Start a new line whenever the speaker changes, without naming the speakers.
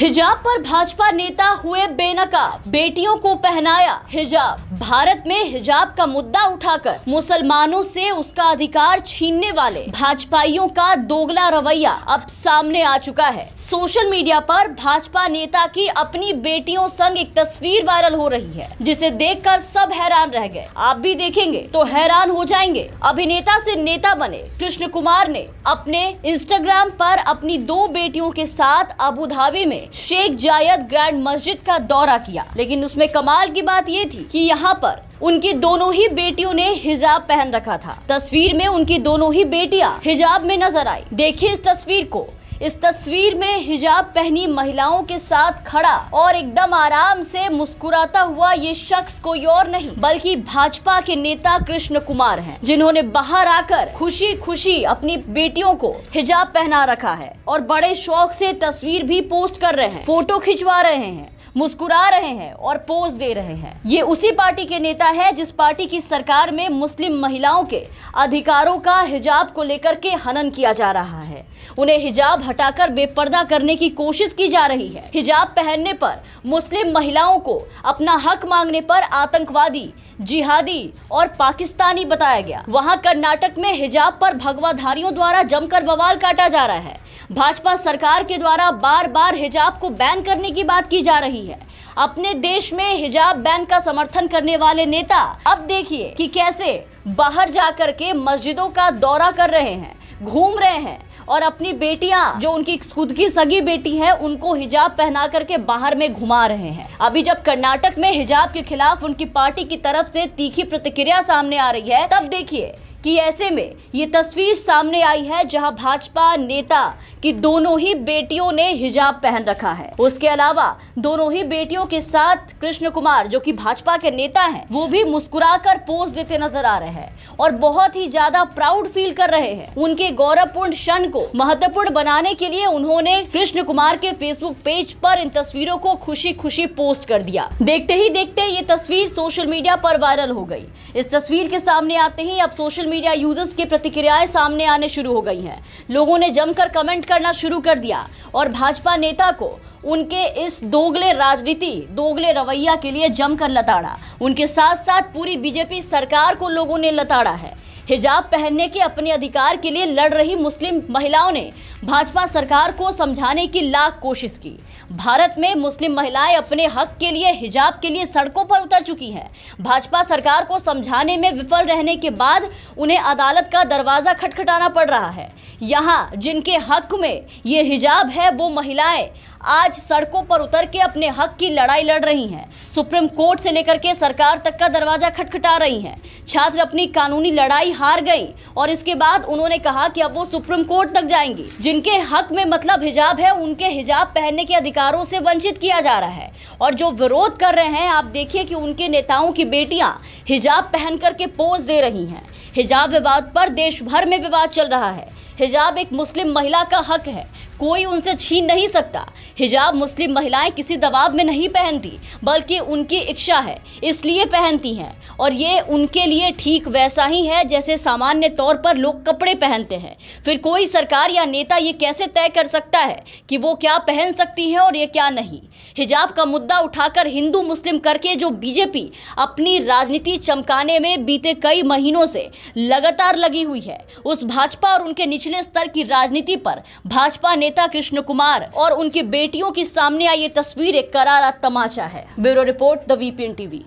हिजाब पर भाजपा नेता हुए बेनकाब बेटियों को पहनाया हिजाब भारत में हिजाब का मुद्दा उठाकर मुसलमानों से उसका अधिकार छीनने वाले भाजपाइयों का दोगला रवैया अब सामने आ चुका है सोशल मीडिया पर भाजपा नेता की अपनी बेटियों संग एक तस्वीर वायरल हो रही है जिसे देखकर सब हैरान रह गए आप भी देखेंगे तो हैरान हो जाएंगे अभिनेता ऐसी नेता बने कृष्ण कुमार ने अपने इंस्टाग्राम आरोप अपनी दो बेटियों के साथ अबू धाबी में शेख जायद ग्रैंड मस्जिद का दौरा किया लेकिन उसमें कमाल की बात ये थी कि यहाँ पर उनकी दोनों ही बेटियों ने हिजाब पहन रखा था तस्वीर में उनकी दोनों ही बेटियां हिजाब में नजर आई देखिए इस तस्वीर को इस तस्वीर में हिजाब पहनी महिलाओं के साथ खड़ा और एकदम आराम से मुस्कुराता हुआ ये शख्स कोई और नहीं बल्कि भाजपा के नेता कृष्ण कुमार हैं जिन्होंने बाहर आकर खुशी खुशी अपनी बेटियों को हिजाब पहना रखा है और बड़े शौक से तस्वीर भी पोस्ट कर रहे हैं फोटो खिंचवा रहे हैं मुस्कुरा रहे हैं और पोज दे रहे हैं ये उसी पार्टी के नेता है जिस पार्टी की सरकार में मुस्लिम महिलाओं के अधिकारों का हिजाब को लेकर के हनन किया जा रहा है उन्हें हिजाब हटाकर बेपर्दा करने की कोशिश की जा रही है हिजाब पहनने पर मुस्लिम महिलाओं को अपना हक मांगने पर आतंकवादी जिहादी और पाकिस्तानी बताया गया वहां कर्नाटक में हिजाब पर भगवाधारियों द्वारा जमकर बवाल काटा जा रहा है भाजपा सरकार के द्वारा बार बार हिजाब को बैन करने की बात की जा रही है रही है अपने देश में हिजाब बैन का समर्थन करने वाले नेता अब देखिए कि कैसे बाहर जाकर के मस्जिदों का दौरा कर रहे हैं घूम रहे हैं और अपनी बेटियां जो उनकी खुद की सगी बेटी है उनको हिजाब पहना करके बाहर में घुमा रहे हैं अभी जब कर्नाटक में हिजाब के खिलाफ उनकी पार्टी की तरफ से तीखी प्रतिक्रिया सामने आ रही है तब देखिए कि ऐसे में ये तस्वीर सामने आई है जहां भाजपा नेता की दोनों ही बेटियों ने हिजाब पहन रखा है उसके अलावा दोनों ही बेटियों के साथ कृष्ण कुमार जो कि भाजपा के नेता हैं वो भी मुस्कुराकर पोज देते नजर आ रहे हैं और बहुत ही ज्यादा प्राउड फील कर रहे हैं उनके गौरवपूर्ण क्षण को महत्वपूर्ण बनाने के लिए उन्होंने कृष्ण कुमार के फेसबुक पेज पर इन तस्वीरों को खुशी खुशी पोस्ट कर दिया देखते ही देखते ये तस्वीर सोशल मीडिया पर वायरल हो गई इस तस्वीर के सामने आते ही अब सोशल मीडिया मीडिया यूजर्स की प्रतिक्रियाएं सामने आने शुरू हो गई हैं लोगों ने जमकर कमेंट करना शुरू कर दिया और भाजपा नेता को उनके इस दोगले राजनीति दोगले रवैया के लिए जमकर लताड़ा उनके साथ साथ पूरी बीजेपी सरकार को लोगों ने लताड़ा है हिजाब पहनने के अपने अधिकार के लिए लड़ रही मुस्लिम महिलाओं ने भाजपा सरकार को समझाने की लाख कोशिश की भारत में मुस्लिम महिलाएं अपने हक के लिए हिजाब के लिए सड़कों पर उतर चुकी हैं भाजपा सरकार को समझाने में विफल रहने के बाद उन्हें अदालत का दरवाज़ा खटखटाना पड़ रहा है यहाँ जिनके हक में ये हिजाब है वो महिलाएं आज सड़कों पर उतर के अपने हक की लड़ाई लड़ रही हैं सुप्रीम कोर्ट से लेकर के सरकार तक का दरवाजा खटखटा रही हैं छात्र अपनी कानूनी लड़ाई हार गई और इसके बाद उन्होंने कहा कि अब वो सुप्रीम कोर्ट तक जाएंगी जिनके हक में मतलब हिजाब है उनके हिजाब पहनने के अधिकारों से वंचित किया जा रहा है और जो विरोध कर रहे हैं आप देखिए कि उनके नेताओं की बेटियाँ हिजाब पहन करके पोज दे रही हैं हिजाब विवाद पर देश भर में विवाद चल रहा है हिजाब एक मुस्लिम महिला का हक है कोई उनसे छीन नहीं सकता हिजाब मुस्लिम महिलाएं किसी दबाव में नहीं पहनती बल्कि उनकी इच्छा है इसलिए पहनती हैं और ये उनके लिए ठीक वैसा ही है जैसे सामान्य तौर पर लोग कपड़े पहनते हैं फिर कोई सरकार या नेता ये कैसे तय कर सकता है कि वो क्या पहन सकती हैं और ये क्या नहीं हिजाब का मुद्दा उठाकर हिंदू मुस्लिम करके जो बीजेपी अपनी राजनीति चमकाने में बीते कई महीनों से लगातार लगी हुई है उस भाजपा और उनके निचले स्तर की राजनीति पर भाजपा ने अभिनेता कृष्ण कुमार और उनकी बेटियों के सामने आई ये तस्वीर एक करारा तमाचा है bureau report the VPN TV